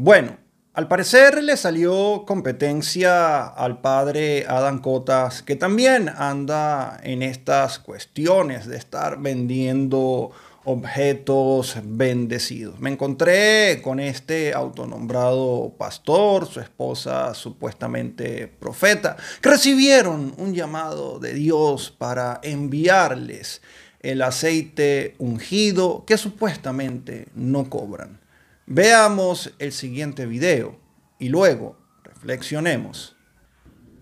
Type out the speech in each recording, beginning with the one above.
Bueno, al parecer le salió competencia al padre Adam Cotas, que también anda en estas cuestiones de estar vendiendo objetos bendecidos. Me encontré con este autonombrado pastor, su esposa supuestamente profeta, que recibieron un llamado de Dios para enviarles el aceite ungido que supuestamente no cobran. Veamos el siguiente video y luego reflexionemos.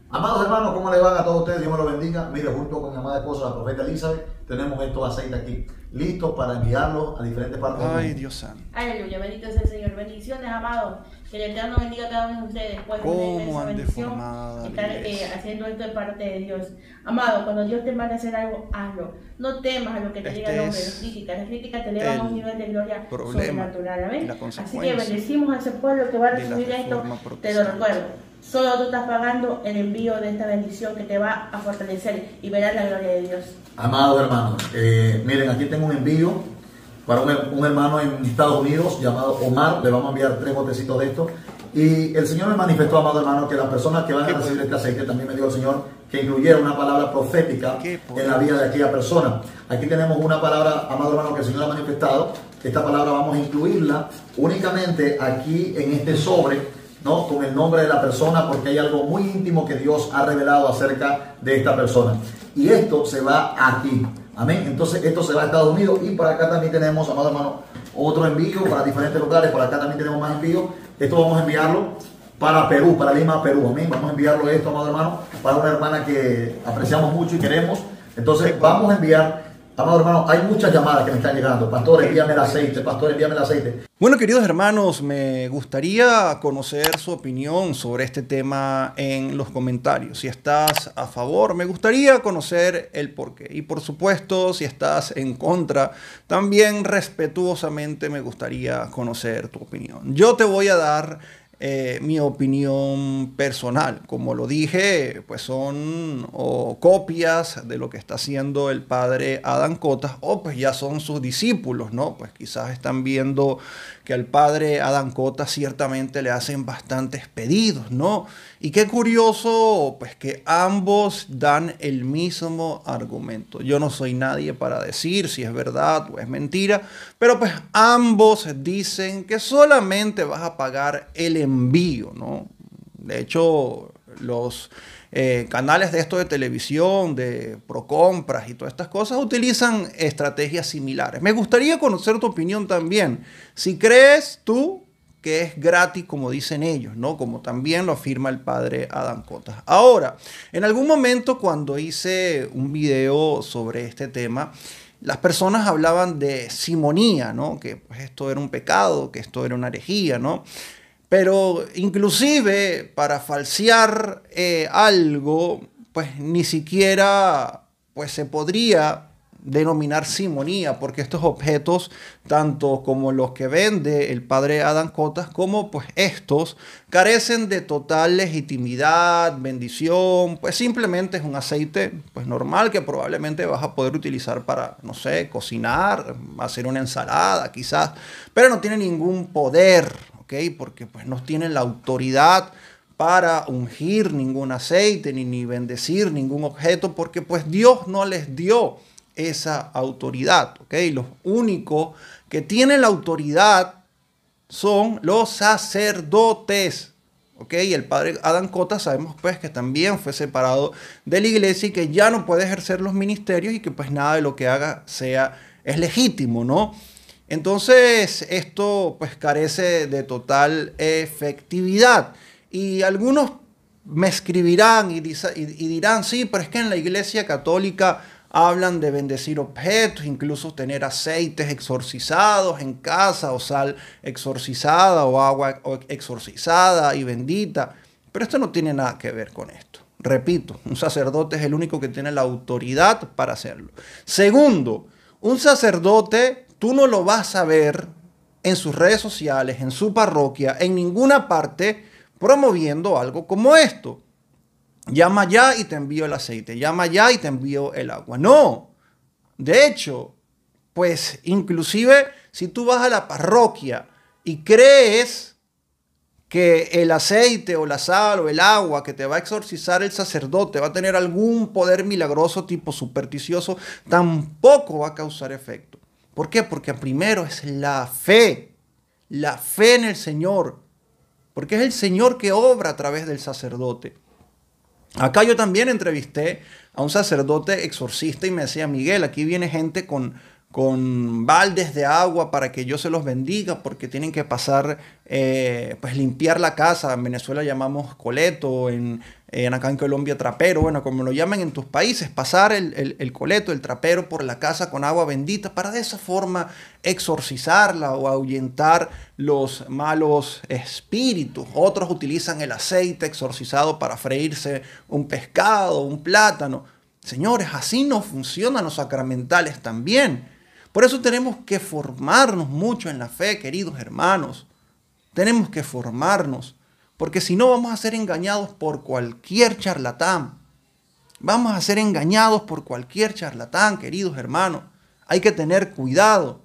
Amados hermanos, ¿cómo le van a todos ustedes? Dios me lo bendiga. Mire, junto con mi amada esposa, la profeta Elizabeth, tenemos estos aceites aquí, listos para enviarlos a diferentes partes Ay, del mundo. Ay, Dios santo. Aleluya, bendito es el Señor. Bendiciones, amados. Que el Eterno bendiga a cada uno de ustedes. Pues, ¿Cómo han deformado? Eh, Estar haciendo esto de parte de Dios. Amado, cuando Dios te manda a hacer algo, hazlo. No temas a lo que te diga el este hombre, las críticas. Las críticas te elevan a un nivel de gloria sobrenatural. Amén. Así que bendecimos a ese pueblo que va a recibir esto. Te lo recuerdo. Solo tú estás pagando el envío de esta bendición que te va a fortalecer y verás la gloria de Dios. Amado hermano, eh, miren, aquí tengo un envío para un, un, hermano en Estados Unidos llamado Omar. Le vamos a enviar tres botecitos de esto. Y el Señor me manifestó, amado hermano, que las personas que van a recibir este aceite, también me dio el Señor, que incluyera una palabra profética en la vida de aquella persona. Aquí tenemos una palabra, amado hermano, que el Señor ha manifestado. Esta palabra vamos a incluirla únicamente aquí en este sobre con el nombre de la persona porque hay algo muy íntimo que Dios ha revelado acerca de esta persona. Y esto se va aquí. Amén. Entonces esto se va a Estados Unidos y por acá también tenemos, amado hermano, otro envío para diferentes lugares. Por acá también tenemos más envíos. Esto vamos a enviarlo para Perú, para Lima, Perú. Amén. Vamos a enviarlo esto, amado hermano, para una hermana que apreciamos mucho y queremos. Entonces vamos a enviar Amado hermano, hay muchas llamadas que me están llegando. Pastor, envíame el aceite, pastor, envíame el aceite. Bueno, queridos hermanos, me gustaría conocer su opinión sobre este tema en los comentarios. Si estás a favor, me gustaría conocer el porqué. Y por supuesto, si estás en contra, también respetuosamente me gustaría conocer tu opinión. Yo te voy a dar eh, mi opinión personal. Como lo dije, pues son copias de lo que está haciendo el padre Adán Cotas, o pues ya son sus discípulos, ¿no? Pues quizás están viendo que al padre Adán Cotas ciertamente le hacen bastantes pedidos, ¿no? Y qué curioso, pues que ambos dan el mismo argumento. Yo no soy nadie para decir si es verdad o es mentira, pero pues ambos dicen que solamente vas a pagar el envío, ¿no? De hecho, los eh, canales de esto de televisión, de procompras y todas estas cosas utilizan estrategias similares. Me gustaría conocer tu opinión también. Si crees tú que es gratis, como dicen ellos, ¿no? Como también lo afirma el padre Adam Cotas. Ahora, en algún momento cuando hice un video sobre este tema, las personas hablaban de simonía, ¿no? Que pues, esto era un pecado, que esto era una herejía, ¿no? Pero inclusive para falsear eh, algo, pues ni siquiera pues, se podría denominar simonía, porque estos objetos, tanto como los que vende el padre Adam Cotas, como pues estos, carecen de total legitimidad, bendición, pues simplemente es un aceite pues normal que probablemente vas a poder utilizar para, no sé, cocinar, hacer una ensalada quizás, pero no tiene ningún poder, porque pues no tienen la autoridad para ungir ningún aceite ni, ni bendecir ningún objeto, porque pues Dios no les dio esa autoridad, Los únicos que tienen la autoridad son los sacerdotes, el padre Adán Cota sabemos pues que también fue separado de la iglesia y que ya no puede ejercer los ministerios y que pues nada de lo que haga sea es legítimo, ¿no? Entonces, esto pues carece de total efectividad. Y algunos me escribirán y, y dirán, sí, pero es que en la iglesia católica hablan de bendecir objetos, incluso tener aceites exorcizados en casa o sal exorcizada o agua exorcizada y bendita. Pero esto no tiene nada que ver con esto. Repito, un sacerdote es el único que tiene la autoridad para hacerlo. Segundo, un sacerdote Tú no lo vas a ver en sus redes sociales, en su parroquia, en ninguna parte promoviendo algo como esto. Llama ya y te envío el aceite, llama ya y te envío el agua. No. De hecho, pues inclusive si tú vas a la parroquia y crees que el aceite o la sal o el agua que te va a exorcizar el sacerdote va a tener algún poder milagroso tipo supersticioso, tampoco va a causar efecto. ¿Por qué? Porque primero es la fe, la fe en el Señor, porque es el Señor que obra a través del sacerdote. Acá yo también entrevisté a un sacerdote exorcista y me decía, Miguel, aquí viene gente con con baldes de agua para que yo se los bendiga, porque tienen que pasar, eh, pues limpiar la casa. En Venezuela llamamos coleto, en, en, acá en Colombia trapero, bueno, como lo llaman en tus países, pasar el, coleto, el trapero por la casa con agua bendita para de esa forma exorcizarla o ahuyentar los malos espíritus. Otros utilizan el aceite exorcizado para freírse un pescado, un plátano. Señores, así no funcionan los sacramentales también. Por eso tenemos que formarnos mucho en la fe, queridos hermanos. Tenemos que formarnos, porque si no vamos a ser engañados por cualquier charlatán. Vamos a ser engañados por cualquier charlatán, queridos hermanos. Hay que tener cuidado.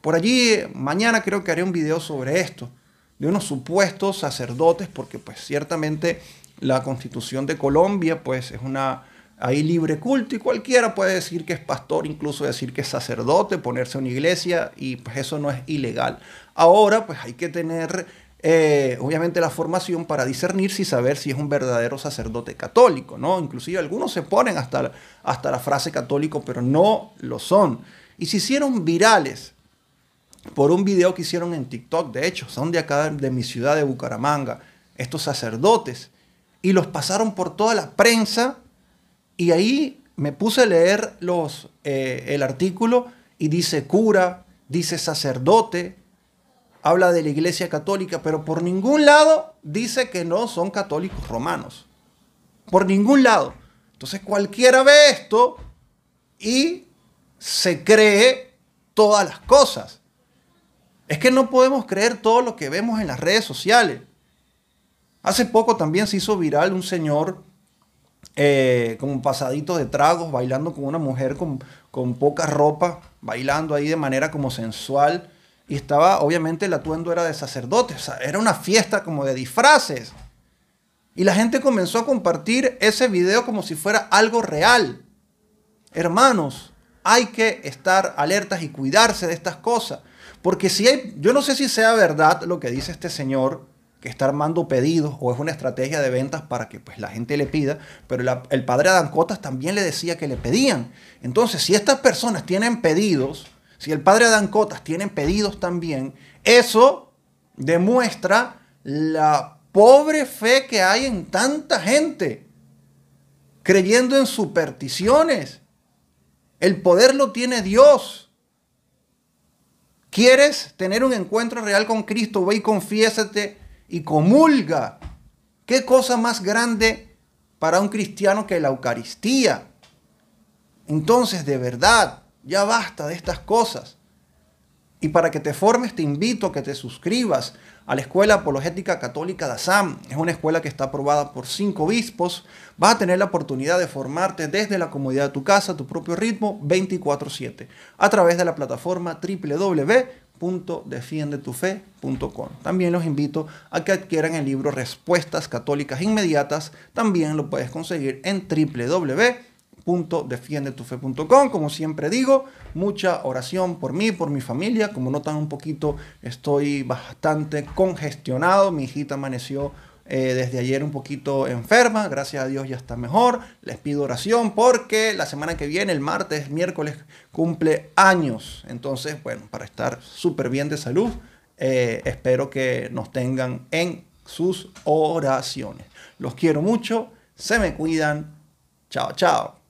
Por allí, eh, mañana creo que haré un video sobre esto, de unos supuestos sacerdotes, porque pues ciertamente la constitución de Colombia pues es una hay libre culto y cualquiera puede decir que es pastor, incluso decir que es sacerdote, ponerse a una iglesia y pues eso no es ilegal. Ahora pues hay que tener eh, obviamente la formación para discernir y saber si es un verdadero sacerdote católico, ¿no? Inclusive algunos se ponen hasta, hasta la frase católico, pero no lo son. Y se hicieron virales por un video que hicieron en TikTok, de hecho, son de acá de mi ciudad de Bucaramanga, estos sacerdotes, y los pasaron por toda la prensa y ahí me puse a leer eh, el artículo y dice cura, dice sacerdote, habla de la Iglesia Católica, pero por ningún lado dice que no son católicos romanos. Por ningún lado. Entonces cualquiera ve esto y se cree todas las cosas. Es que no podemos creer todo lo que vemos en las redes sociales. Hace poco también se hizo viral un señor eh, como un pasadito de tragos, bailando con una mujer con, con poca ropa, bailando ahí de manera como sensual. Y estaba, obviamente, el atuendo era de sacerdote, era una fiesta como de disfraces. Y la gente comenzó a compartir ese video como si fuera algo real. Hermanos, hay que estar alertas y cuidarse de estas cosas. Porque si hay, yo no sé si sea verdad lo que dice este señor, que está armando pedidos o es una estrategia de ventas para que pues, la gente le pida, pero el padre Adancotas también le decía que le pedían. Entonces, si estas personas tienen pedidos, si el padre Adancotas tienen pedidos también, eso demuestra la pobre fe que hay en tanta gente, creyendo en supersticiones. El poder lo tiene Dios. ¿Quieres tener un encuentro real con Cristo? Ve y confiésate y comulga. ¿Qué cosa más grande para un cristiano que la Eucaristía? Entonces, de verdad, ya basta de estas cosas. Y para que te formes, te invito a que te suscribas a la Escuela Apologética Católica de Assam. Es una escuela que está aprobada por cinco obispos. Vas a tener la oportunidad de formarte desde la comodidad de tu casa, tu propio ritmo, 24-7, a través de la plataforma www www.defiendetufe.com. También los invito a que adquieran el libro Respuestas Católicas Inmediatas. También lo puedes conseguir en www.defiendetufe.com. Como siempre digo, mucha oración por mí, por mi familia. Como notan un poquito, estoy bastante congestionado. Mi hijita amaneció eh, desde ayer un poquito enferma, gracias a Dios ya está mejor. Les pido oración porque la semana que viene, el martes, miércoles, cumple años. Entonces, bueno, para estar súper bien de salud, eh, espero que nos tengan en sus oraciones. Los quiero mucho, se me cuidan. Chao, chao.